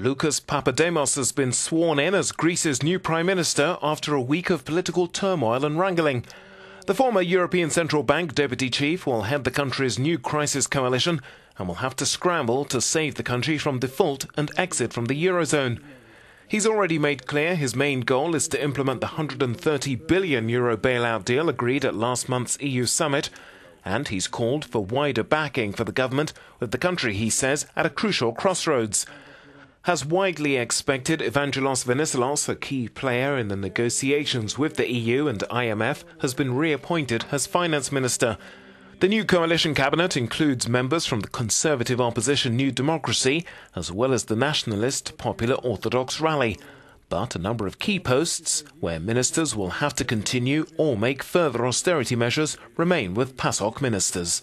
Lucas Papademos has been sworn in as Greece's new prime minister after a week of political turmoil and wrangling. The former European Central Bank deputy chief will head the country's new crisis coalition and will have to scramble to save the country from default and exit from the eurozone. He's already made clear his main goal is to implement the 130 billion euro bailout deal agreed at last month's EU summit, and he's called for wider backing for the government with the country, he says, at a crucial crossroads has widely expected Evangelos Venizelos, a key player in the negotiations with the EU and IMF, has been reappointed as finance minister. The new coalition cabinet includes members from the conservative opposition New Democracy, as well as the nationalist Popular Orthodox Rally but a number of key posts where ministers will have to continue or make further austerity measures remain with PASOK ministers.